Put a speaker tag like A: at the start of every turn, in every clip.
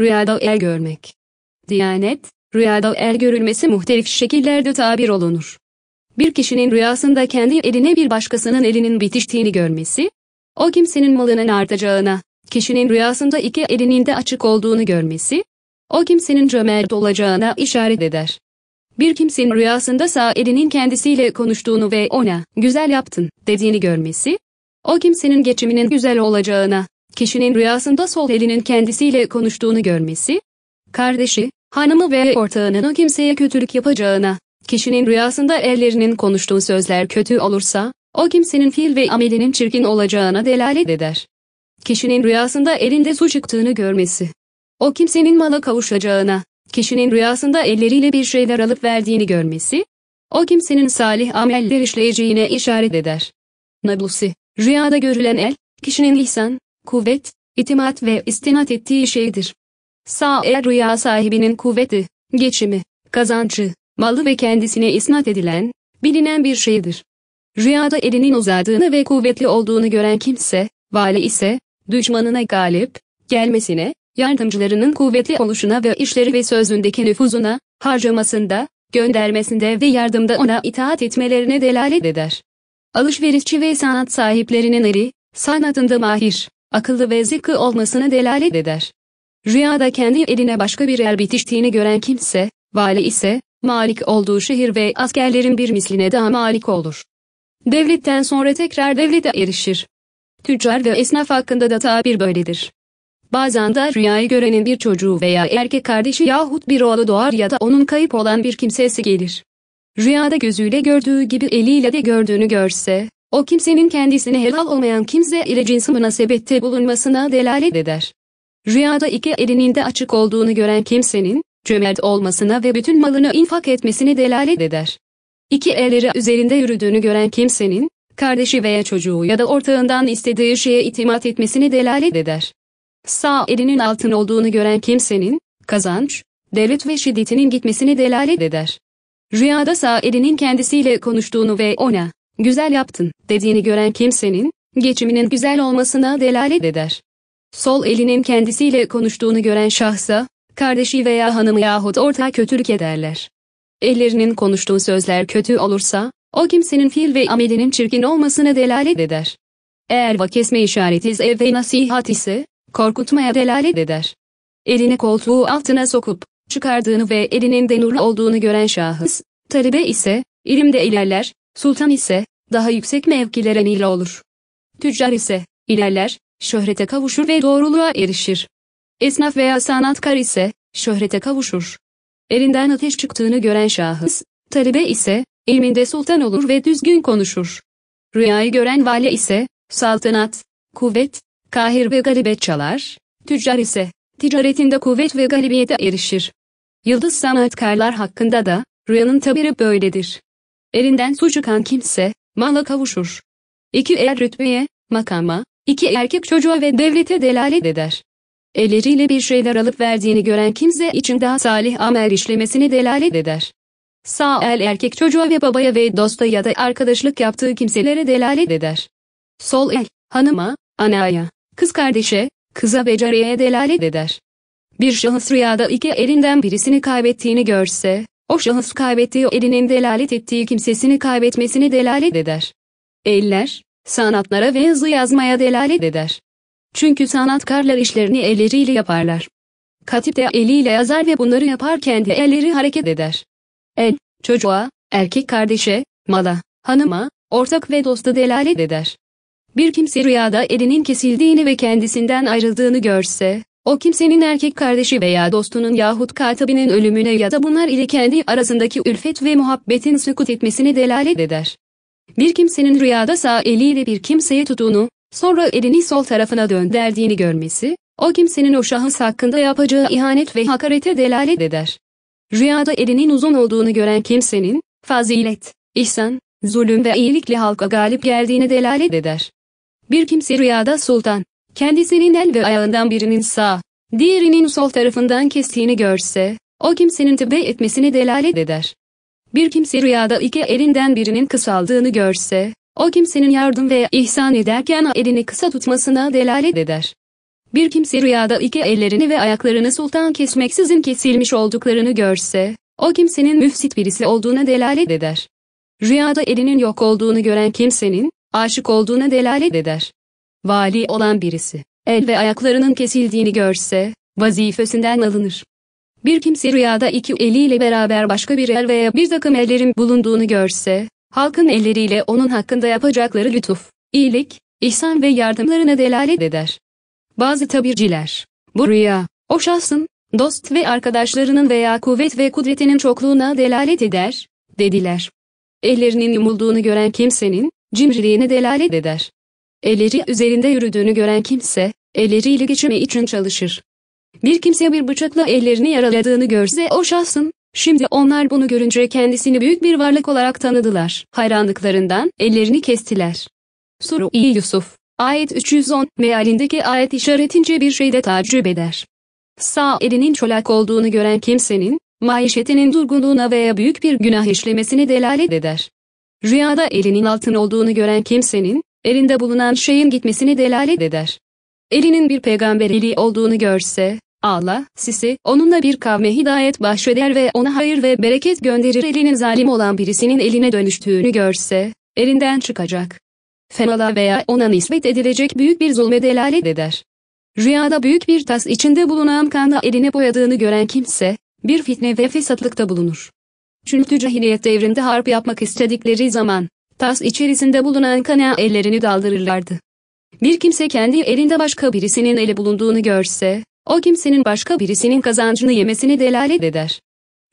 A: Rüyada el görmek. Diyanet, rüyada el görülmesi muhtelif şekillerde tabir olunur. Bir kişinin rüyasında kendi eline bir başkasının elinin bitiştiğini görmesi, o kimsenin malının artacağına, kişinin rüyasında iki elinin de açık olduğunu görmesi, o kimsenin cömert olacağına işaret eder. Bir kimsenin rüyasında sağ elinin kendisiyle konuştuğunu ve ona güzel yaptın dediğini görmesi, o kimsenin geçiminin güzel olacağına, kişinin rüyasında sol elinin kendisiyle konuştuğunu görmesi, kardeşi, hanımı ve ortağının o kimseye kötülük yapacağına, kişinin rüyasında ellerinin konuştuğu sözler kötü olursa, o kimsenin fiil ve amelinin çirkin olacağına delalet eder. Kişinin rüyasında elinde su çıktığını görmesi, o kimsenin mala kavuşacağına, kişinin rüyasında elleriyle bir şeyler alıp verdiğini görmesi, o kimsenin salih ameller işleyeceğine işaret eder. Nablusi, rüyada görülen el, kişinin lisan, Kuvvet, itimat ve istinat ettiği şeydir. Sağ er rüya sahibinin kuvveti, geçimi, kazancı, malı ve kendisine isnat edilen, bilinen bir şeydir. Rüyada elinin uzadığını ve kuvvetli olduğunu gören kimse, vali ise, düşmanına galip, gelmesine, yardımcılarının kuvvetli oluşuna ve işleri ve sözündeki nüfuzuna, harcamasında, göndermesinde ve yardımda ona itaat etmelerine delalet eder. Alışverişçi ve sanat sahiplerinin eri, sanatında mahir, akıllı ve zıkkı olmasına delalet eder. Rüyada kendi eline başka bir yer bitiştiğini gören kimse, vali ise, malik olduğu şehir ve askerlerin bir misline daha malik olur. Devletten sonra tekrar devlete erişir. Tüccar ve esnaf hakkında da tabir böyledir. Bazen de rüyayı görenin bir çocuğu veya erkek kardeşi yahut bir oğlu doğar ya da onun kayıp olan bir kimsesi gelir. Rüyada gözüyle gördüğü gibi eliyle de gördüğünü görse, o kimsenin kendisine helal olmayan kimse ile cinsi münasebette bulunmasına delalet eder. Rüyada iki elinin de açık olduğunu gören kimsenin, cömert olmasına ve bütün malını infak etmesine delalet eder. İki elleri üzerinde yürüdüğünü gören kimsenin, kardeşi veya çocuğu ya da ortağından istediği şeye itimat etmesine delalet eder. Sağ elinin altın olduğunu gören kimsenin, kazanç, devlet ve şiddetinin gitmesine delalet eder. Rüyada sağ elinin kendisiyle konuştuğunu ve ona, güzel yaptın dediğini gören kimsenin, geçiminin güzel olmasına delalet eder. Sol elinin kendisiyle konuştuğunu gören şahsa, kardeşi veya hanımı yahut ortağı kötülük ederler. Ellerinin konuştuğu sözler kötü olursa, o kimsenin fiil ve amelinin çirkin olmasına delalet eder. Eğer vakesme işareti zev ve nasihat ise, korkutmaya delalet eder. Elini koltuğu altına sokup, çıkardığını ve elinin de nurlu olduğunu gören şahıs, talibe ise, ilimde ilerler, Sultan ise, daha yüksek mevkilere nail olur. Tüccar ise, ilerler, şöhrete kavuşur ve doğruluğa erişir. Esnaf veya sanatkar ise, şöhrete kavuşur. Elinden ateş çıktığını gören şahıs, talebe ise, ilminde sultan olur ve düzgün konuşur. Rüyayı gören vali ise, saltanat, kuvvet, kahir ve galibet çalar, tüccar ise, ticaretinde kuvvet ve galibiyete erişir. Yıldız sanatkarlar hakkında da, rüyanın tabiri böyledir. Elinden su çıkan kimse, mala kavuşur. İki eğer rütbeye, makama, iki erkek çocuğa ve devlete delalet eder. Elleriyle bir şeyler alıp verdiğini gören kimse için daha salih amel işlemesini delalet eder. Sağ el erkek çocuğa ve babaya ve dosta ya da arkadaşlık yaptığı kimselere delalet eder. Sol el, hanıma, anaya, kız kardeşe, kıza ve cariyeye delalet eder. Bir şahıs rüyada iki elinden birisini kaybettiğini görse, o şahıs kaybettiği elinin delalet ettiği kimsesini kaybetmesini delalet eder. Eller, sanatlara ve yazı yazmaya delalet eder. Çünkü sanatkarlar işlerini elleriyle yaparlar. Katip de eliyle yazar ve bunları yaparken de elleri hareket eder. El, çocuğa, erkek kardeşe, mala, hanıma, ortak ve dosta delalet eder. Bir kimse rüyada elinin kesildiğini ve kendisinden ayrıldığını görse, o kimsenin erkek kardeşi veya dostunun yahut katabinin ölümüne ya da bunlar ile kendi arasındaki ülfet ve muhabbetin sükut etmesine delalet eder. Bir kimsenin rüyada sağ eliyle bir kimseye tutuğunu, sonra elini sol tarafına döndürdüğünü görmesi, o kimsenin o şahıs hakkında yapacağı ihanet ve hakarete delalet eder. Rüyada elinin uzun olduğunu gören kimsenin, fazilet, ihsan, zulüm ve iyilikle halka galip geldiğini delalet eder. Bir kimse rüyada sultan, kendisinin el ve ayağından birinin sağ, diğerinin sol tarafından kestiğini görse, o kimsenin tıbe etmesini delalet eder. Bir kimse rüyada iki elinden birinin kısaldığını görse, o kimsenin yardım veya ihsan ederken elini kısa tutmasına delalet eder. Bir kimse rüyada iki ellerini ve ayaklarını sultan kesmeksizin kesilmiş olduklarını görse, o kimsenin müfsit birisi olduğuna delalet eder. Rüyada elinin yok olduğunu gören kimsenin, aşık olduğuna delalet eder. Vali olan birisi el ve ayaklarının kesildiğini görse, vazifesinden alınır. Bir kimse rüyada iki eliyle beraber başka bir el veya bir takım ellerin bulunduğunu görse, halkın elleriyle onun hakkında yapacakları lütuf, iyilik, ihsan ve yardımlarına delalet eder. Bazı tabirciler, bu rüya, o şahsın, dost ve arkadaşlarının veya kuvvet ve kudretinin çokluğuna delalet eder, dediler. Ellerinin yumulduğunu gören kimsenin, cimriliğine delalet eder elleri üzerinde yürüdüğünü gören kimse, elleriyle geçime için çalışır. Bir kimse bir bıçakla ellerini yaraladığını görse o şahsın, şimdi onlar bunu görünce kendisini büyük bir varlık olarak tanıdılar. Hayranlıklarından ellerini kestiler. Soru i Yusuf, ayet 310, mealindeki ayet işaretince bir şeyde tacip eder. Sağ elinin çolak olduğunu gören kimsenin, maişetinin durgunluğuna veya büyük bir günah işlemesini delalet eder. Rüyada elinin altın olduğunu gören kimsenin, elinde bulunan şeyin gitmesini delalet eder. Elinin bir peygamber eli olduğunu görse, Allah, sisi, onunla bir kavme hidayet bahşeder ve ona hayır ve bereket gönderir elinin zalim olan birisinin eline dönüştüğünü görse, elinden çıkacak. Fenala veya ona nispet edilecek büyük bir zulme delalet eder. Rüyada büyük bir tas içinde bulunan kanla eline boyadığını gören kimse, bir fitne ve fesatlıkta bulunur. Çünkü cahiliyet devrinde harp yapmak istedikleri zaman, Tas içerisinde bulunan kana ellerini daldırırlardı. Bir kimse kendi elinde başka birisinin eli bulunduğunu görse, o kimsenin başka birisinin kazancını yemesini delalet eder.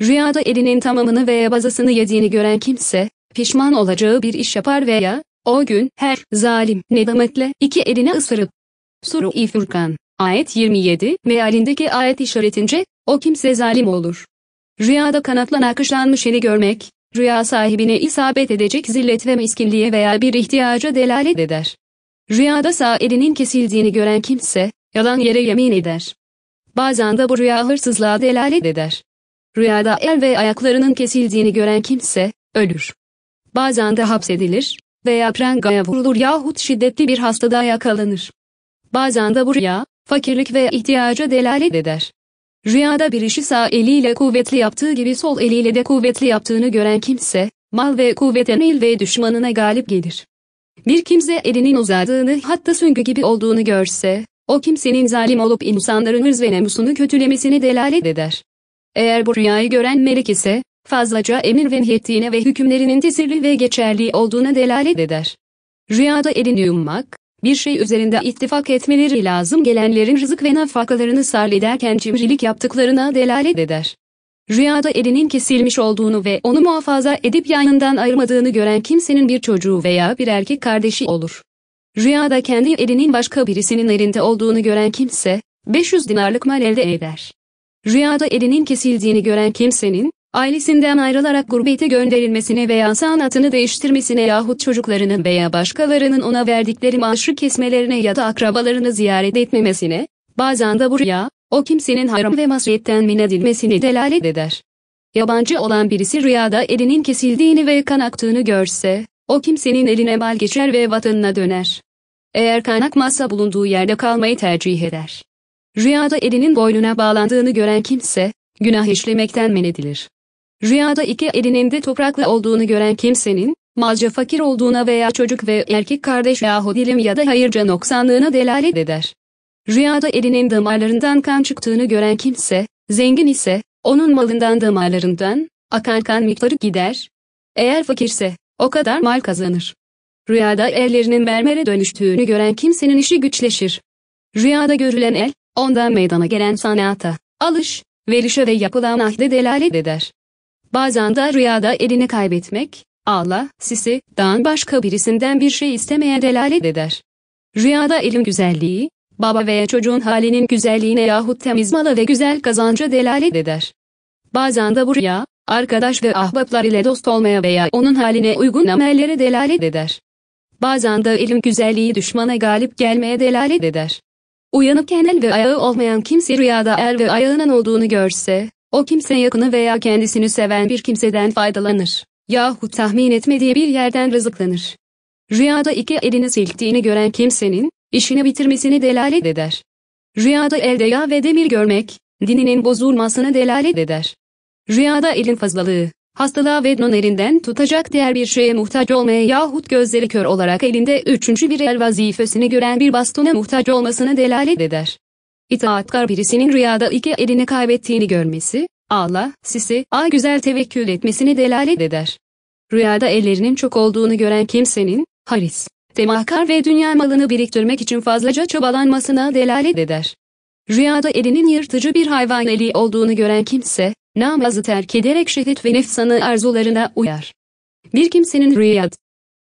A: Rüyada elinin tamamını veya bazasını yediğini gören kimse, pişman olacağı bir iş yapar veya, o gün her zalim nedametle iki eline ısırıp. Sur-i Furkan, ayet 27 mealindeki ayet işaretince, o kimse zalim olur. Rüyada kanatla nakışlanmış eli görmek, rüya sahibine isabet edecek zillet ve miskinliğe veya bir ihtiyaca delalet eder. Rüyada sağ elinin kesildiğini gören kimse, yalan yere yemin eder. Bazen de bu rüya hırsızlığa delalet eder. Rüyada el ve ayaklarının kesildiğini gören kimse, ölür. Bazen de hapsedilir veya prangaya vurulur yahut şiddetli bir hastada yakalanır. Bazen de bu rüya, fakirlik ve ihtiyaca delalet eder. Rüyada bir işi sağ eliyle kuvvetli yaptığı gibi sol eliyle de kuvvetli yaptığını gören kimse, mal ve kuvvete nail ve düşmanına galip gelir. Bir kimse elinin uzadığını hatta süngü gibi olduğunu görse, o kimsenin zalim olup insanların hırz ve namusunu kötülemesini delalet eder. Eğer bu rüyayı gören melek ise, fazlaca emir ve nehyettiğine ve hükümlerinin tesirli ve geçerli olduğuna delalet eder. Rüyada elini yummak, bir şey üzerinde ittifak etmeleri lazım gelenlerin rızık ve nafakalarını sarlederken cimrilik yaptıklarına delalet eder. Rüyada elinin kesilmiş olduğunu ve onu muhafaza edip yanından ayırmadığını gören kimsenin bir çocuğu veya bir erkek kardeşi olur. Rüyada kendi elinin başka birisinin elinde olduğunu gören kimse, 500 dinarlık mal elde eder. Rüyada elinin kesildiğini gören kimsenin, ailesinden ayrılarak gurbete gönderilmesine veya sanatını değiştirmesine yahut çocuklarının veya başkalarının ona verdikleri maaşı kesmelerine ya da akrabalarını ziyaret etmemesine, bazen de bu rüya o kimsenin haram ve masriyetten men edilmesini delalet eder. Yabancı olan birisi rüyada elinin kesildiğini ve kan aktığını görse, o kimsenin eline bal geçer ve vatanına döner. Eğer kan akmazsa bulunduğu yerde kalmayı tercih eder. Rüyada elinin boynuna bağlandığını gören kimse, günah işlemekten men edilir. Rüyada iki elinin de toprakla olduğunu gören kimsenin, malca fakir olduğuna veya çocuk ve erkek kardeş yahu dilim ya da hayırca noksanlığına delalet eder. Rüyada elinin damarlarından kan çıktığını gören kimse, zengin ise, onun malından damarlarından, akan kan miktarı gider. Eğer fakirse, o kadar mal kazanır. Rüyada ellerinin mermere dönüştüğünü gören kimsenin işi güçleşir. Rüyada görülen el, ondan meydana gelen sanata, alış, verişe ve yapılan ahde delalet eder. Bazen de rüyada elini kaybetmek, ağla, sisi, dağın başka birisinden bir şey istemeye delalet eder. Rüyada elin güzelliği, baba veya çocuğun halinin güzelliğine yahut temiz mala ve güzel kazanca delalet eder. Bazen de bu rüya, arkadaş ve ahbaplar ile dost olmaya veya onun haline uygun amellere delalet eder. Bazen de elin güzelliği düşmana galip gelmeye delalet eder. Uyanıkken el ve ayağı olmayan kimse rüyada el er ve ayağının olduğunu görse, o kimse yakını veya kendisini seven bir kimseden faydalanır. Yahut tahmin etmediği bir yerden rızıklanır. Rüyada iki elini silktiğini gören kimsenin, işini bitirmesini delalet eder. Rüyada elde yağ ve demir görmek, dininin bozulmasını delalet eder. Rüyada elin fazlalığı, hastalığa ve nonerinden tutacak diğer bir şeye muhtaç olmaya yahut gözleri kör olarak elinde üçüncü bir el vazifesini gören bir bastona muhtaç olmasını delalet eder. İtaatkar birisinin rüyada iki elini kaybettiğini görmesi, Allah, sisi, a güzel tevekkül etmesini delalet eder. Rüyada ellerinin çok olduğunu gören kimsenin, haris, temahkar ve dünya malını biriktirmek için fazlaca çabalanmasına delalet eder. Rüyada elinin yırtıcı bir hayvan eli olduğunu gören kimse, namazı terk ederek şehit ve nefsanı arzularına uyar. Bir kimsenin rüyad,